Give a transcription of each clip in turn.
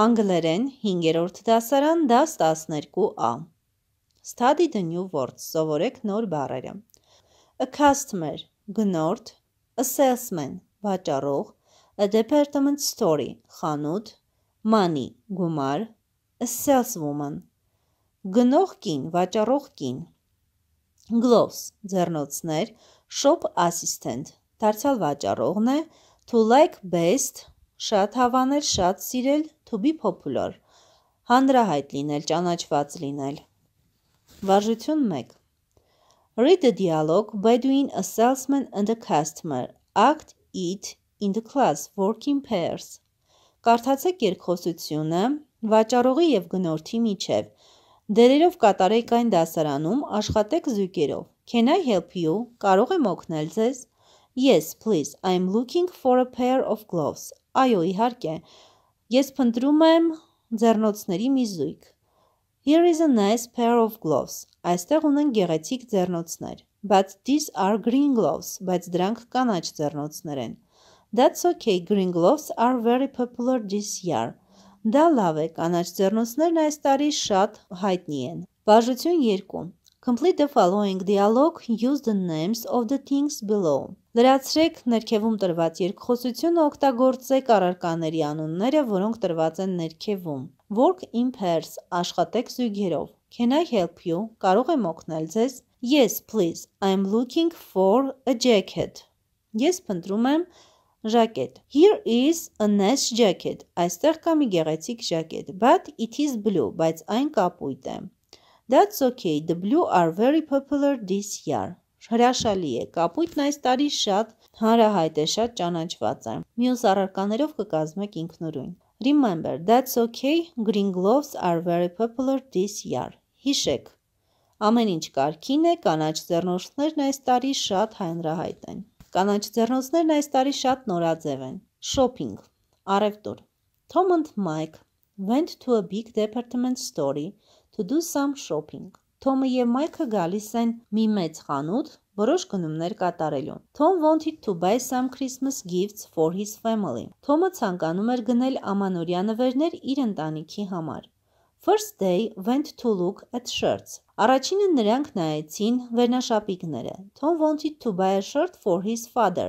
անգլերեն 5-րդ դասարան դաս 12-ա։ Study the new words, սովորեք նոր բառերը։ A customer, գնորդ, a salesman, վաճառող, a department store, խանութ, money, գումար, a saleswoman, գնող կին, վաճառող կին, gloves, ձեռնոցներ, shop assistant, դարձյալ վաճառողն է, to like best, շատ հավանել, շատ սիրել, to be popular, հանրահայտ լինել, ճանաչված լինել։ Վարժություն 1 Read the dialogue between a salesman and a customer. Act it in the class, work in pairs. Կարդացեք երկխոսությունը վաճառողի եւ գնորդի միջև։ Դերերով կատարեք այն դասարանում, աշխատեք զույգերով։ Can I help you? Կարող եմ օգնել ձեզ։ Yes, please. I'm looking for a pair of gloves. Այո, իհարկե։ Ես փնտրում եմ ձեռնոցների մի զույգ։ Here is a nice pair of gloves. Այստեղ ունեն գեղեցիկ ձեռնոցներ։ But these are green gloves, բայց դրանք կանաչ ձեռնոցներ են։ That's okay, green gloves are very popular this year. Դա լավ է, կանաչ ձեռնոցներն այս տարի շատ հայտնի են։ Բաժություն 2 Complete the following dialogue, use the names of the things below. Լրացրեք ներքևում տրված երկխոսությունը օգտագործեք առարկաների անունները, որոնք տրված են ներքևում։ Work in pairs, աշխատեք զույգերով։ Can I help you? Կարող եմ օգնել ձեզ։ Yes, please. I'm looking for a jacket. Ես փնտրում եմ ժակետ։ Here is a nice jacket. Այստեղ կա մի գեղեցիկ ժակետ, but it is blue, բայց այն կապույտ է։ That's okay, the blue are very popular this year. Հրաշալի է, կապույտն այս տարի շատ հանրահայտ է, շատ ճանաչված է։ Մյուս առարկաներով կկազմեք ինքնուրույն։ Remember, that's okay, green gloves are very popular this year. Հիշեք, ամեն ինչ կարքին է, կանաչ ձեռնոցներն այս տարի շատ հանրահայտ են։ Կանաչ ձեռնոցներն այս տարի շատ նորաձև են։ Shopping, առևտուր։ Tom and Mike went to a big department store to do some shopping։ Թոմը եւ Մայքը գալիս են մի մեծ խանութ, որոշ գնումներ կատարելու։ Tom wanted to buy some Christmas gifts for his family։ Թոմը ցանկանում էր գնել ամանորյա նվերներ իր ընտանիքի համար։ First day went to look at shirts. Առաջինը նրանք նայեցին վերնաշապիկները։ Tom wanted to buy a shirt for his father.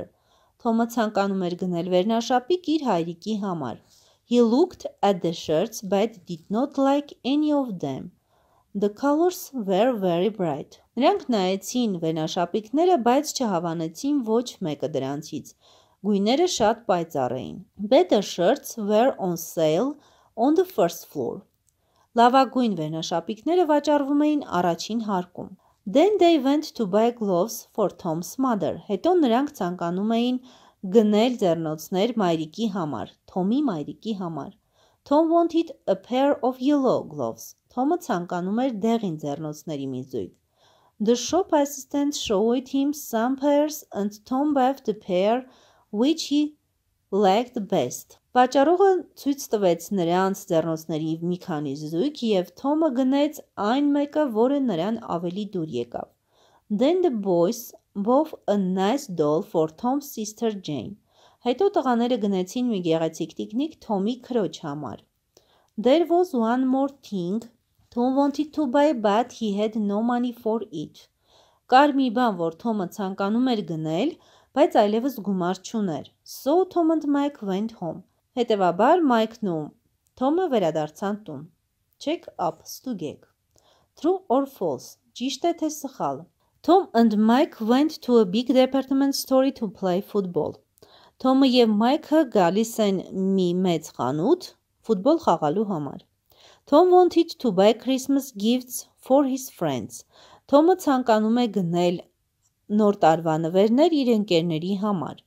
Թոմը ցանկանում էր գնել վերնաշապիկ իր հայրիկի համար։ He looked at the shirts but did not like any of them. The colors were very bright. Նրանք նայեցին վենաշապիկները, բայց չհավանեցին ոչ մեկը դրանցից։ Գույները շատ պայծառ էին։ Better shirts were on sale on the first floor. Լավագույն վենաշապիկները վաճառվում էին առաջին հարկում։ Then they went to buy gloves for Tom's mother. Հետո նրանք ցանկանում էին գնել ձեռնոցներ մայրիկի համար, Թոմի մայրիկի համար։ Tom wanted a pair of yellow gloves. Թոմը ցանկանում էր դեղին ձեռնոցների մի զույգ։ The shop assistant showed him some pairs and Tom bought the pair which he liked best։ Պաճառողը ցույց տվեց նրանց ձեռնոցների մի քանի զույգ եւ Թոմը գնեց այն մեկը, որը նրան ավելի դուր եկավ։ Then the boys bought a nice doll for Tom's sister Jane։ Հետո տղաները գնեցին մի գեղեցիկ տիկնիկ Թոմի քրոջ համար։ There was one more thing Don't want it to buy but he had no money for it։ Կար մի բան, որ Թոմը ցանկանում էր գնել, բայց այլևս գումար չուներ։ So Tom and Mike went home։ Հետևաբար Mike-ն ու Թոմը վերադարձան տուն։ Check up, ստուգեք։ True or false, ճիշտ է թե սխալ։ Tom and Mike went to a big department store to play football։ Թոմը եւ Մայքը գալիս են մի մեծ խանութ ֆուտբոլ խաղալու համար։ Tom wanted to buy Christmas gifts for his friends. Թոմը ցանկանում է գնել նոր տարվա նվերներ իր ընկերների համար։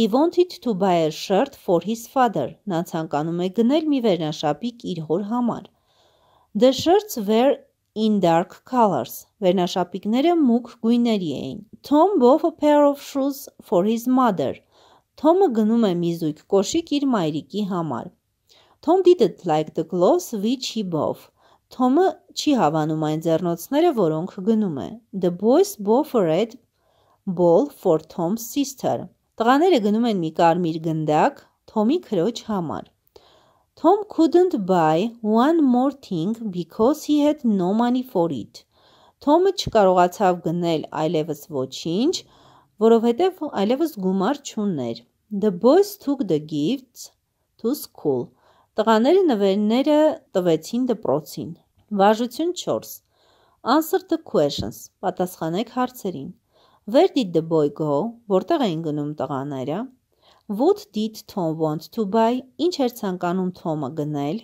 He wanted to buy a shirt for his father. Նա ցանկանում է գնել մի վերնաշապիկ իր հոր համար։ The shirts were in dark colors. Վերնաշապիկները մուգ գույների էին։ Tom bought a pair of shoes for his mother. Թոմը գնում է մի զույգ կոշիկ իր մայրիկի համար։ Tom didn't like the gloss which he bought. Թոմը չի հավանում այն ձեռնոցները, որոնք գնում է։ The boys bought a red ball for Tom's sister. Տղաները գնում են մի կարմիր գնդակ Թոմի քրոջ համար։ Tom couldn't buy one more thing because he had no money for it. Թոմը չկարողացավ գնել այլևս ոչինչ, որովհետև այլևս գումար չուներ։ The boys took the gifts to school. Տղաները նվերները տվեցին դպրոցին։ Վարժություն 4. Answer the questions. Պատասխանեք հարցերին։ Where did the boy go? Որտեղ էին գնում տղաները։ What did Tom want to buy? Ինչ էր ցանկանում Թոմը գնել։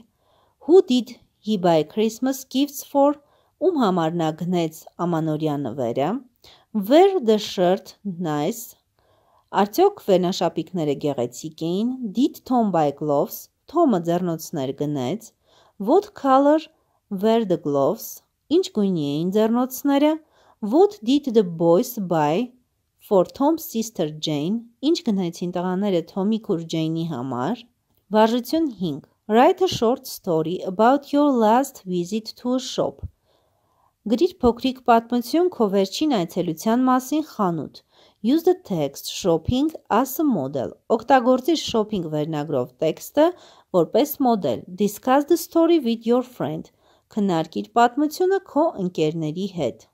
Who did he buy Christmas gifts for? Ում համար նա գնեց ամանորյա նվերը։ Where the shirt nice? Արդյոք վենաշապիկները գեղեցիկ էին։ Did Tom buy gloves? Թոմը ձեռնոցներ գնեց, what color were the gloves, ինչ գույնի էին ձեռնոցները, what did the boys buy for Tom's sister Jane, ինչ գնացին տղաները Թոմի քուր Ջեյնի համար։ Վարժություն 5. Write a short story about your last visit to a shop. Գրիր փոքրիկ պատմություն քո վերջին այցելության մասին խանութ։ Use the text shopping as a model։ Օգտագործիր shopping վերնագրով տեքստը որպես մոդել։ Discuss the story with your friend։ Քննարկիր պատմությունը քո ընկերների հետ։